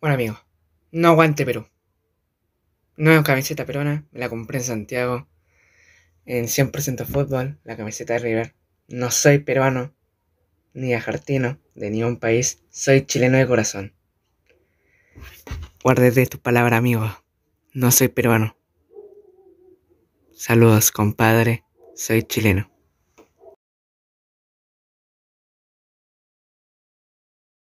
Bueno amigos, no aguante Perú. Nueva camiseta peruana, me la compré en Santiago. En 100% fútbol, la camiseta de River. No soy peruano, ni ajartino, de ningún país. Soy chileno de corazón. de tu palabra amigo. No soy peruano. Saludos, compadre. Soy chileno.